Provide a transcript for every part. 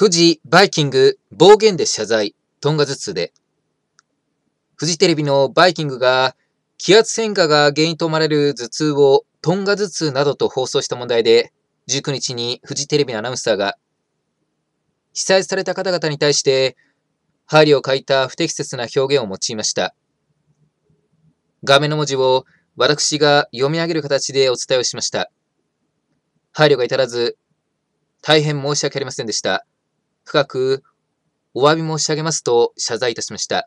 富士、バイキング、暴言で謝罪、トンガ頭痛で。富士テレビのバイキングが、気圧変化が原因と思われる頭痛をトンガ頭痛などと放送した問題で、19日に富士テレビのアナウンサーが、被災された方々に対して、配慮を欠いた不適切な表現を用いました。画面の文字を私が読み上げる形でお伝えをしました。配慮が至らず、大変申し訳ありませんでした。深くお詫び申し上げますと謝罪いたしました。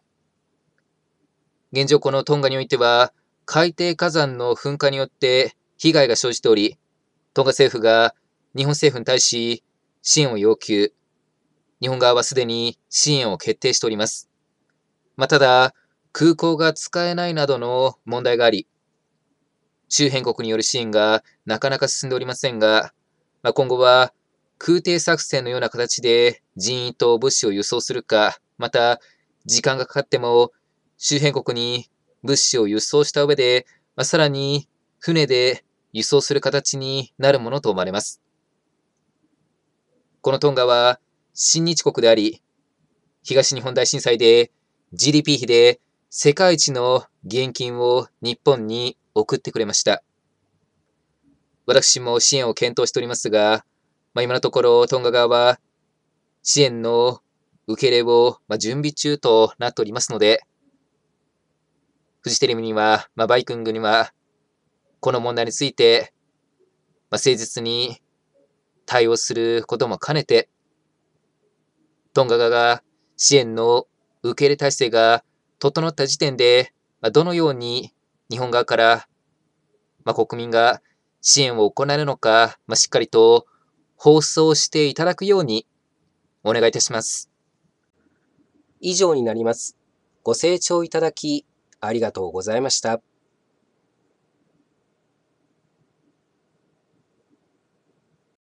現状このトンガにおいては、海底火山の噴火によって被害が生じており、トンガ政府が日本政府に対し支援を要求、日本側はすでに支援を決定しております。まあ、ただ、空港が使えないなどの問題があり、周辺国による支援がなかなか進んでおりませんが、まあ、今後は空挺作戦のような形で人員と物資を輸送するか、また、時間がかかっても周辺国に物資を輸送した上で、まあ、さらに船で輸送する形になるものと思われます。このトンガは親日国であり、東日本大震災で GDP 比で世界一の現金を日本に送ってくれました。私も支援を検討しておりますが、まあ、今のところトンガ側は支援の受け入れを、ま準備中となっておりますので、フジテレビには、まあ、バイクングには、この問題について、まあ、誠実に対応することも兼ねて、トンガ側が支援の受け入れ体制が整った時点で、まあ、どのように日本側から、ま国民が支援を行えるのか、ましっかりと放送していただくようにお願いいたします。以上になります。ご清聴いただきありがとうございました。